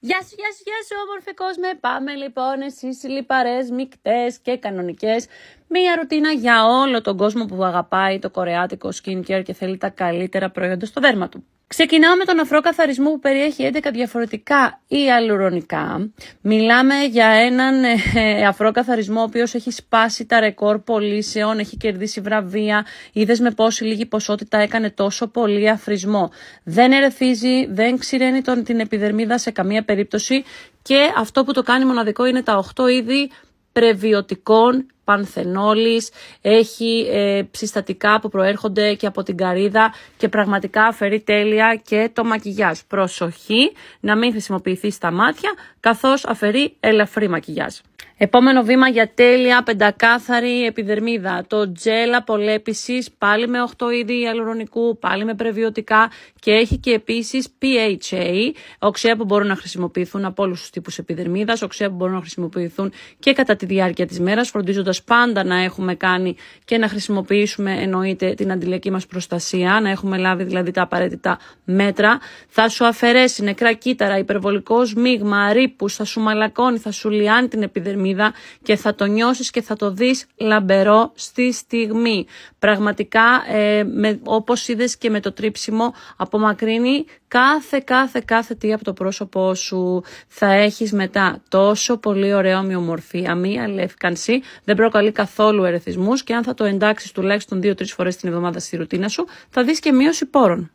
Γεια σου, γεια σου, γεια σου, όμορφε κόσμε. Πάμε λοιπόν εσείς οι λιπαρές, μικτές και κανονικές. Μία ρουτίνα για όλο τον κόσμο που αγαπάει το κορεάτικο skincare και θέλει τα καλύτερα προϊόντα στο δέρμα του. Ξεκινάω με τον αφρό καθαρισμό που περιέχει 11 διαφορετικά ή αλουρονικά. Μιλάμε για έναν ε, αφρό καθαρισμό ο οποίος έχει σπάσει τα ρεκόρ πωλήσεων, έχει κερδίσει βραβεία. Είδες με πόση λίγη ποσότητα έκανε τόσο πολύ αφρισμό. Δεν ερεθίζει, δεν ξηραίνει τον, την επιδερμίδα σε καμία περίπτωση και αυτό που το κάνει μοναδικό είναι τα 8 είδη πρεβιωτικών πανθενόλης, έχει ε, συστατικά που προέρχονται και από την καρύδα και πραγματικά αφαιρεί τέλεια και το μακιγιάζ. Προσοχή να μην χρησιμοποιηθεί στα μάτια καθώς αφαιρεί ελαφρύ μακιγιάζ. Επόμενο βήμα για τέλεια πεντακάθαρη επιδερμίδα. Το τζέλ απολέπιση πάλι με 8 είδη αλουρονικού, πάλι με πρεβιωτικά και έχει και επίσης PHA, οξέα που μπορούν να χρησιμοποιηθούν από όλους τους τύπους επιδερμίδας, οξέα που μπορούν να χρησιμοποιηθούν και κατά τη διάρκεια της μέρας, φροντίζοντας πάντα να έχουμε κάνει και να χρησιμοποιήσουμε εννοείται την αντιλιακή μας προστασία, να έχουμε λάβει δηλαδή τα απαραίτητα μέτρα. Θα σου αφαιρέσει νεκρά κύτταρα, υπερβολικό σμίγμα, ρήπους, θα σου μαλακώνει, θα σου λιάνει την επιδερμίδα και θα το νιώσεις και θα το δεις λαμπερό στη στιγμή. Πραγματικά, ε, με, όπως είδες και με το τρίψιμο, απομακρύνει κάθε, κάθε, κάθε τι από το πρόσωπό σου. Θα έχεις μετά τόσο πολύ ωραία ομοιομορφία, μία λεύκανση, δεν προκαλεί καθόλου ερεθισμούς και αν θα το εντάξεις τουλάχιστον 2-3 φορές την εβδομάδα στη ρουτίνα σου, θα δεις και μείωση πόρων.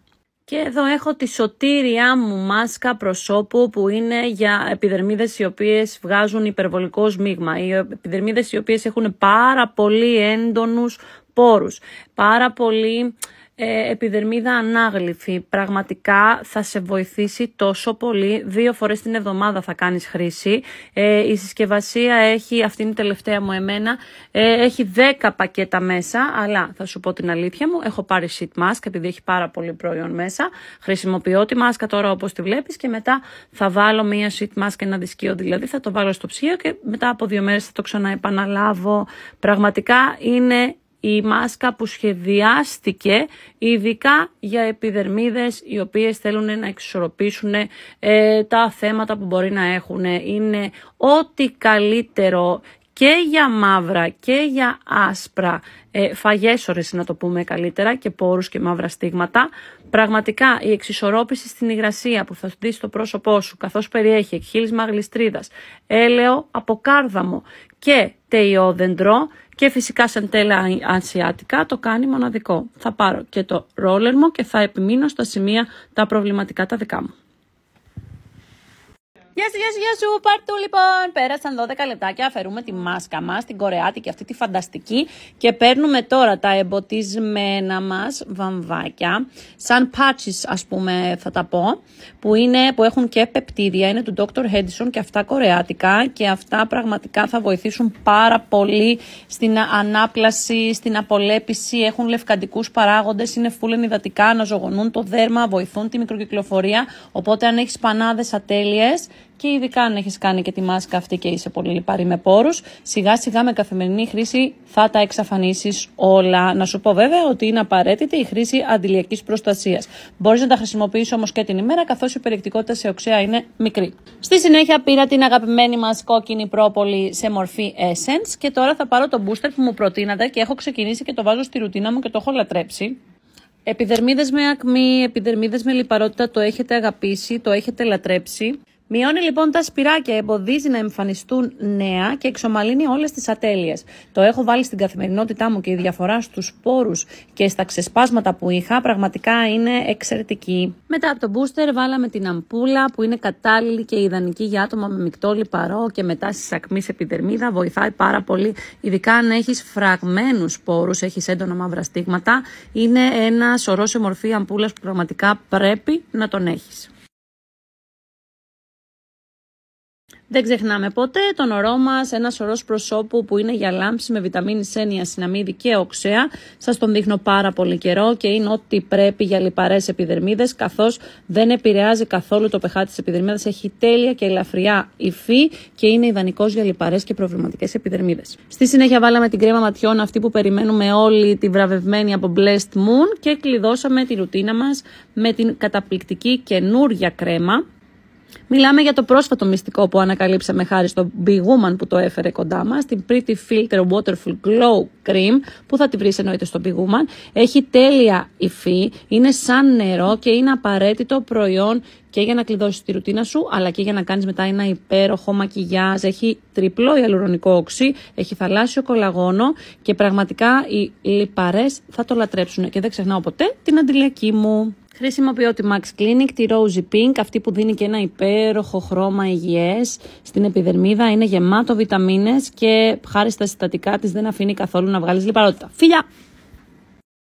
Και εδώ έχω τη σωτήριά μου μάσκα προσώπου που είναι για επιδερμίδες οι οποίες βγάζουν υπερβολικό σμίγμα. Οι επιδερμίδες οι οποίες έχουν πάρα πολύ έντονους πόρους, πάρα πολύ ε, επιδερμίδα ανάγλυφη. Πραγματικά θα σε βοηθήσει τόσο πολύ. Δύο φορές την εβδομάδα θα κάνεις χρήση. Ε, η συσκευασία έχει, αυτή είναι η τελευταία μου εμένα, ε, έχει δέκα πακέτα μέσα, αλλά θα σου πω την αλήθεια μου, έχω πάρει sheet mask επειδή έχει πάρα πολύ προϊόν μέσα. Χρησιμοποιώ τη μάσκα τώρα όπως τη βλέπεις και μετά θα βάλω μία sheet mask, ένα δισκείο δηλαδή, θα το βάλω στο ψυγείο και μετά από δύο μέρες θα το ξαναεπαναλάβω. Πραγματικά είναι η μάσκα που σχεδιάστηκε ειδικά για επιδερμίδες οι οποίες θέλουν να εξορροπήσουν ε, τα θέματα που μπορεί να έχουν. Είναι ό,τι καλύτερο και για μαύρα και για άσπρα ε, φαγέσορες να το πούμε καλύτερα και πόρους και μαύρα στίγματα. Πραγματικά η εξισορρόπηση στην υγρασία που θα δεις στο πρόσωπό σου καθώς περιέχει εκχύλισμα γλιστρίδας, έλαιο από κάρδαμο και τεϊόδεντρο και φυσικά σαν τέλα ασιάτικα το κάνει μοναδικό. Θα πάρω και το ρόλερ μου και θα επιμείνω στα σημεία τα προβληματικά τα δικά μου. Γεια σου, γεια σου, γεια σου, παρτού λοιπόν. Πέρασαν 12 λεπτάκια, αφαιρούμε τη μάσκα μας, την κορεάτικη αυτή τη φανταστική και παίρνουμε τώρα τα εμποτισμένα μας βαμβάκια, σαν patches ας πούμε θα τα πω, που, είναι, που έχουν και πεπτίδια, είναι του Dr. Hedison και αυτά κορεάτικα και αυτά πραγματικά θα βοηθήσουν πάρα πολύ στην ανάπλαση, στην απολέπιση, έχουν λευκαντικούς παράγοντες, είναι φούλεν ενυδατικά, αναζωογονούν το δέρμα, βοηθούν τη μικροκυκλοφορία, οπότε αν έχεις πανάδες ατέλειες και ειδικά αν έχεις κάνει και τη μάσκα αυτή και είσαι πολύ λιπαρή με πόρους. σιγά σιγά με καθημερινή χρήση θα τα εξαφανίσεις όλα. Να σου πω βέβαια ότι είναι απαραίτητη η χρήση αντιλιακής προστασίας. Μπορείς να τα χρησιμοποιήσει όμως και την ημέρα καθώς η περιεκτικότητα σε οξέα είναι μικρή. Στη συνέχεια πήρα την αγαπημένη μας κόκκινη πρόπολη σε μορφή Essence και τώρα θα πάρω το booster που μου προτείνατε και έχω ξεκινήσει και το βάζω στη ρουτίνα μου και το έχω λατρέψει. Επιδερμίδες με ακμή, επιδερμίδες με λιπαρότητα το έχετε αγαπήσει, το έχετε λατρέψει. Μειώνει λοιπόν τα σπυράκια, εμποδίζει να εμφανιστούν νέα και εξομαλύνει όλες τις ατέλειες. Το έχω βάλει στην καθημερινότητά μου και η διαφορά στους πόρου και στα ξεσπάσματα που είχα πραγματικά είναι εξαιρετική. Μετά από τον booster βάλαμε την αμπούλα που είναι κατάλληλη και ιδανική για άτομα με μεικτό λιπαρό και μετά στις ακμής επιδερμίδα. Βοηθάει πάρα πολύ, ειδικά αν έχεις φραγμένους πόρου, έχεις έντονα μαύρα στίγματα. Είναι ένα σωρό σε μορφή αμπούλας που πραγματικά πρέπει να τον έχεις. Δεν ξεχνάμε ποτέ τον ορό μας, ένας ωρό προσώπου που είναι για λάμψη με βιταμίνη C, νιασυναμίδη και οξέα. Σας τον δείχνω πάρα πολύ καιρό και είναι ό,τι πρέπει για λιπαρές επιδερμίδες, καθώς δεν επηρεάζει καθόλου το pH της επιδερμίδας. Έχει τέλεια και ελαφριά υφή και είναι ιδανικός για λιπαρές και προβληματικές επιδερμίδες. Στη συνέχεια βάλαμε την κρέμα ματιών, αυτή που περιμένουμε όλοι, τη βραβευμένη από Blessed Moon και κλειδώσαμε τη ρουτίνα μας με την καταπληκτική καινούρια κρέμα Μιλάμε για το πρόσφατο μυστικό που ανακαλύψαμε χάρη στο Big Woman που το έφερε κοντά μας, την Pretty Filter Waterful Glow Cream, που θα τη βρεις εννοείται στο Big Woman. Έχει τέλεια υφή, είναι σαν νερό και είναι απαραίτητο προϊόν και για να κλειδώσεις τη ρουτίνα σου, αλλά και για να κάνεις μετά ένα υπέροχο μακιγιάζ. Έχει τριπλό ιαλουρονικό οξύ, έχει θαλάσσιο κολαγόνο και πραγματικά οι λιπαρές θα το λατρέψουν. Και δεν ξεχνάω ποτέ την αντιλιακή μου. Χρησιμοποιώ τη Max Clinic, τη Rosy Pink, αυτή που δίνει και ένα υπέροχο χρώμα υγιές στην επιδερμίδα. Είναι γεμάτο βιταμίνες και χάρη στα συστατικά της δεν αφήνει καθόλου να βγάλεις λιπαρότητα. Φιλιά!